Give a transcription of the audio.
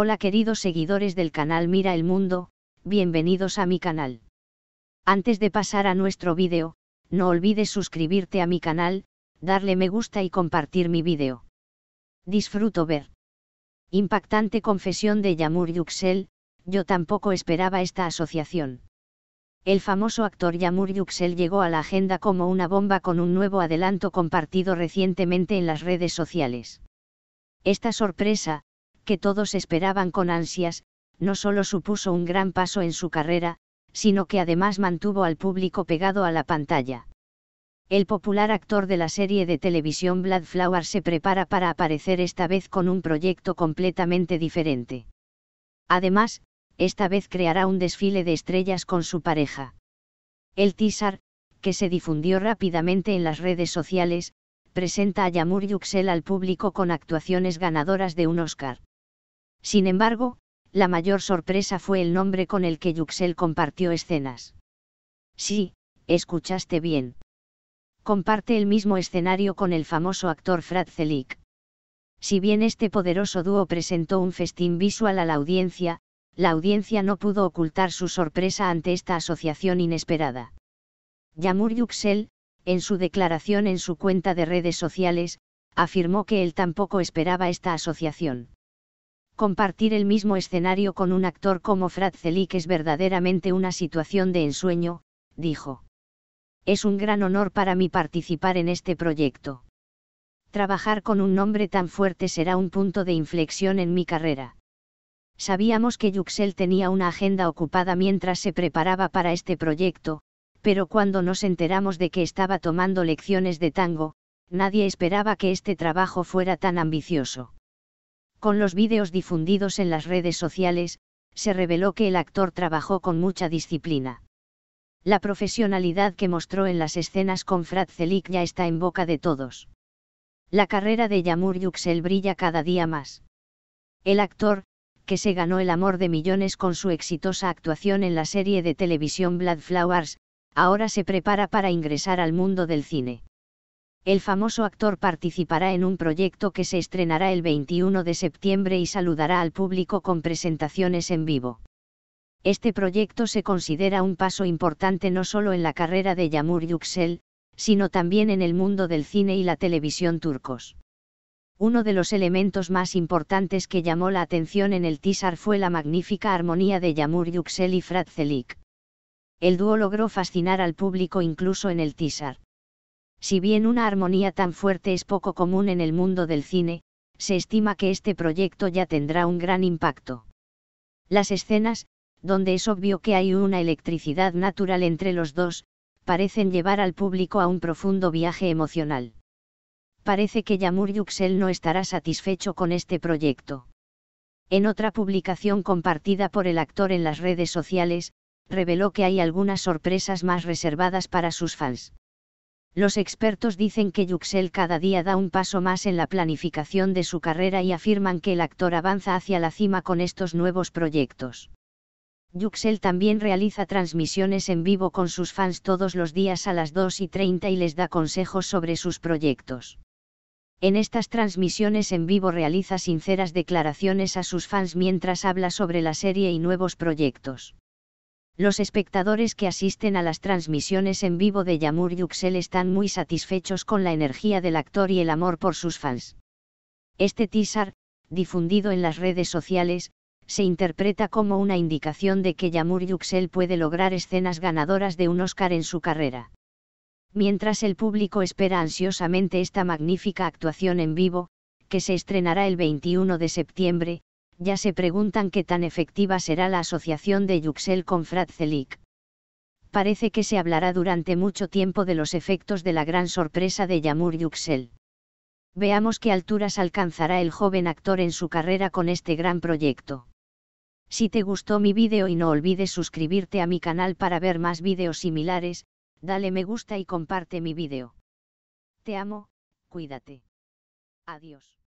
Hola queridos seguidores del canal Mira el Mundo, bienvenidos a mi canal. Antes de pasar a nuestro vídeo, no olvides suscribirte a mi canal, darle me gusta y compartir mi vídeo. Disfruto ver. Impactante confesión de Yamur Yuxel, yo tampoco esperaba esta asociación. El famoso actor Yamur Yuxel llegó a la agenda como una bomba con un nuevo adelanto compartido recientemente en las redes sociales. Esta sorpresa, que todos esperaban con ansias, no solo supuso un gran paso en su carrera, sino que además mantuvo al público pegado a la pantalla. El popular actor de la serie de televisión Blood Flower se prepara para aparecer esta vez con un proyecto completamente diferente. Además, esta vez creará un desfile de estrellas con su pareja. El teaser, que se difundió rápidamente en las redes sociales, presenta a Yamur Yuxel al público con actuaciones ganadoras de un Oscar. Sin embargo, la mayor sorpresa fue el nombre con el que Yuxel compartió escenas. Sí, escuchaste bien. Comparte el mismo escenario con el famoso actor Frat Zelik. Si bien este poderoso dúo presentó un festín visual a la audiencia, la audiencia no pudo ocultar su sorpresa ante esta asociación inesperada. Yamur Yuxel, en su declaración en su cuenta de redes sociales, afirmó que él tampoco esperaba esta asociación. Compartir el mismo escenario con un actor como Zelik es verdaderamente una situación de ensueño, dijo. Es un gran honor para mí participar en este proyecto. Trabajar con un nombre tan fuerte será un punto de inflexión en mi carrera. Sabíamos que Yuxel tenía una agenda ocupada mientras se preparaba para este proyecto, pero cuando nos enteramos de que estaba tomando lecciones de tango, nadie esperaba que este trabajo fuera tan ambicioso. Con los vídeos difundidos en las redes sociales, se reveló que el actor trabajó con mucha disciplina. La profesionalidad que mostró en las escenas con Frat Celik ya está en boca de todos. La carrera de Yamur Yuxel brilla cada día más. El actor, que se ganó el amor de millones con su exitosa actuación en la serie de televisión Blood Flowers, ahora se prepara para ingresar al mundo del cine el famoso actor participará en un proyecto que se estrenará el 21 de septiembre y saludará al público con presentaciones en vivo. Este proyecto se considera un paso importante no solo en la carrera de Yamur Yüksel, sino también en el mundo del cine y la televisión turcos. Uno de los elementos más importantes que llamó la atención en el teaser fue la magnífica armonía de Yamur Yüksel y Frat Zelik. El dúo logró fascinar al público incluso en el teaser. Si bien una armonía tan fuerte es poco común en el mundo del cine, se estima que este proyecto ya tendrá un gran impacto. Las escenas, donde es obvio que hay una electricidad natural entre los dos, parecen llevar al público a un profundo viaje emocional. Parece que Yamur Yuxel no estará satisfecho con este proyecto. En otra publicación compartida por el actor en las redes sociales, reveló que hay algunas sorpresas más reservadas para sus fans. Los expertos dicen que Yuxel cada día da un paso más en la planificación de su carrera y afirman que el actor avanza hacia la cima con estos nuevos proyectos. Yuxel también realiza transmisiones en vivo con sus fans todos los días a las 2 y 30 y les da consejos sobre sus proyectos. En estas transmisiones en vivo realiza sinceras declaraciones a sus fans mientras habla sobre la serie y nuevos proyectos. Los espectadores que asisten a las transmisiones en vivo de Yamur Yuxel están muy satisfechos con la energía del actor y el amor por sus fans. Este teaser, difundido en las redes sociales, se interpreta como una indicación de que Yamur Yuxel puede lograr escenas ganadoras de un Oscar en su carrera. Mientras el público espera ansiosamente esta magnífica actuación en vivo, que se estrenará el 21 de septiembre, ya se preguntan qué tan efectiva será la asociación de Yuxel con Fratzelik. Parece que se hablará durante mucho tiempo de los efectos de la gran sorpresa de Yamur Yuxel. Veamos qué alturas alcanzará el joven actor en su carrera con este gran proyecto. Si te gustó mi vídeo y no olvides suscribirte a mi canal para ver más vídeos similares, dale me gusta y comparte mi vídeo. Te amo, cuídate. Adiós.